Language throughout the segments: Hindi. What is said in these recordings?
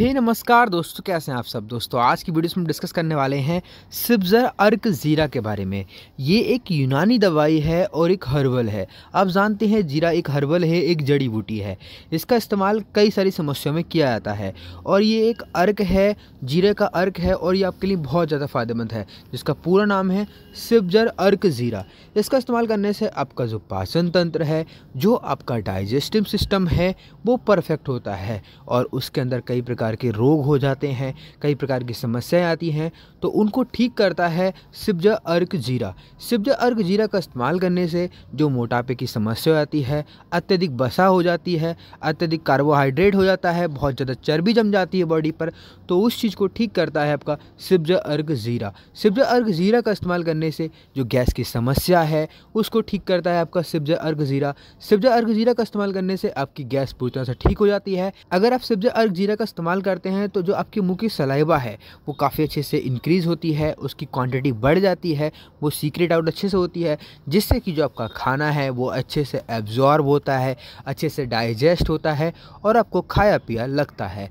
हे नमस्कार दोस्तों कैसे हैं आप सब दोस्तों आज की वीडियो में डिस्कस करने वाले हैं सिब्जर अर्क ज़ीरा के बारे में ये एक यूनानी दवाई है और एक हर्बल है आप जानते हैं जीरा एक हर्बल है एक जड़ी बूटी है इसका इस्तेमाल कई सारी समस्याओं में किया जाता है और ये एक अर्क है जीरे का अर्क है और ये आपके लिए बहुत ज़्यादा फ़ायदेमंद है जिसका पूरा नाम है सिब्जर अर्क ज़ीरा इसका इस्तेमाल करने से आपका जो पाचन तंत्र है जो आपका डाइजेस्टिव सिस्टम है वो परफेक्ट होता है और उसके अंदर कई प्रकार प्रकार के रोग हो जाते हैं कई प्रकार की समस्याएं आती हैं तो उनको ठीक करता है सिब्जा अर्क जीरा सिब्जा अर्क जीरा का इस्तेमाल करने से जो मोटापे की समस्या आती है अत्यधिक बसा हो जाती है अत्यधिक कार्बोहाइड्रेट हो जाता है बहुत ज़्यादा चर्बी जम जाती है बॉडी पर तो उस चीज़ को ठीक करता है आपका सिब्ज अर्क ज़ीरा सिब्जा अर्क ज़ीरा का इस्तेमाल करने से जो गैस की समस्या है उसको ठीक करता है आपका सिब्ज अर्क ज़ीरा सिब्जा अर्क ज़ीरा का इस्तेमाल करने से आपकी गैस पूरी तरह से ठीक हो जाती है अगर आप सिब्ज अर्क ज़ीरा का इस्तेमाल इस्तेमाल करते हैं तो जो आपकी मुँह की सलाइबा है वो काफ़ी अच्छे से इंक्रीज़ होती है उसकी क्वांटिटी बढ़ जाती है वो सीक्रेट आउट अच्छे से होती है जिससे कि जो आपका खाना है वो अच्छे से एब्जॉर्ब होता है अच्छे से डाइजेस्ट होता है और आपको खाया पिया लगता है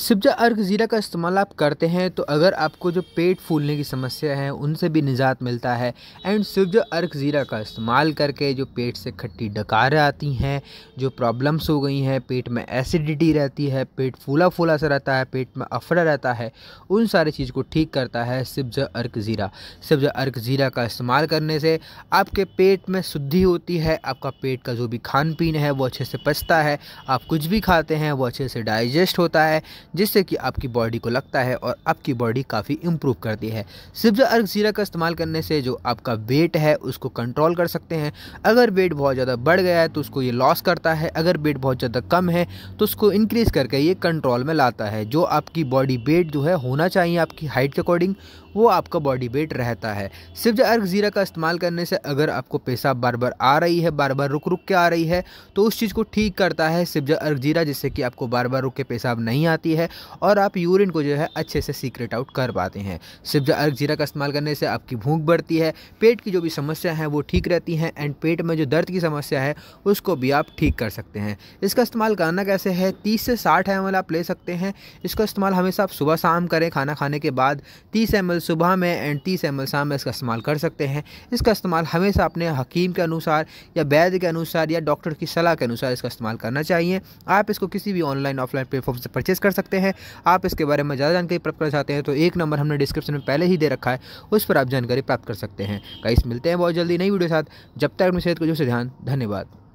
सिब्जा अर्घ ज़ीरा का इस्तेमाल आप करते हैं तो अगर आपको जो पेट फूलने की समस्या है उनसे भी निजात मिलता है एंड सिब्जा अर्घ ज़ीरा का इस्तेमाल करके जो पेट से खट्टी डकार आती हैं जो प्रॉब्लम्स हो गई हैं पेट में एसिडिटी रहती है पेट फूला फूला सा रहता है पेट में अफरा रहता है उन सारी चीज़ को ठीक करता है सिब्जा अर्क ज़ीरा सिब्जा अर्क ज़ीरा का इस्तेमाल करने से आपके पेट में शुद्धि होती है आपका पेट का जो भी खान पीन है वो अच्छे से पचता है आप कुछ भी खाते हैं वो अच्छे से डाइजेस्ट होता है जिससे कि आपकी बॉडी को लगता है और आपकी बॉडी काफ़ी इम्प्रूव करती है सिब्जा अर्ग जीरा का इस्तेमाल करने से जो आपका वेट है उसको कंट्रोल कर सकते हैं अगर वेट बहुत ज़्यादा बढ़ गया है तो उसको ये लॉस करता है अगर वेट बहुत ज़्यादा कम है तो उसको इंक्रीज़ करके ये कंट्रोल में लाता है जो आपकी बॉडी वेट जो है होना चाहिए आपकी हाइट के अकॉर्डिंग वो आपका बॉडी वेट रहता है सिब्जा अर्घ जीरा का इस्तेमाल करने से अगर आपको पेशाब बार बार आ रही है बार बार रुक रुक के आ रही है तो उस चीज़ को ठीक करता है सिब्जा अर्घ जीरा जिससे कि आपको बार बार रुक के पेशाब नहीं आती जाती है और आप यूरिन को जो है अच्छे से सीक्रेट आउट कर पाते हैं सिर्फ अर्घ जीरा का इस्तेमाल करने से आपकी भूख बढ़ती है पेट की जो भी समस्या है वो ठीक रहती है एंड पेट में जो दर्द की समस्या है उसको भी आप ठीक कर सकते हैं इसका इस्तेमाल करना कैसे है तीस से साठ एम आप ले सकते हैं इसका इस्तेमाल हमेशा आप सुबह शाम करें खाना खाने के बाद तीस एम सुबह में एंड तीस एम शाम में इसका इस्तेमाल कर सकते हैं इसका इस्तेमाल हमेशा अपने हकीम के अनुसार या वैद्य के अनुसार या डॉक्टर की सलाह के अनुसार इसका इस्तेमाल करना चाहिए आप इसको किसी भी ऑनलाइन ऑफलाइन प्लेटफॉर्म से परचेज़ कर सकते सकते हैं आप इसके बारे में ज़्यादा जानकारी प्राप्त करना चाहते हैं तो एक नंबर हमने डिस्क्रिप्शन में पहले ही दे रखा है उस पर आप जानकारी प्राप्त कर सकते हैं कई मिलते हैं बहुत जल्दी नई वीडियो के साथ जब तक अपनी सेहत को जो से ध्यान धन्यवाद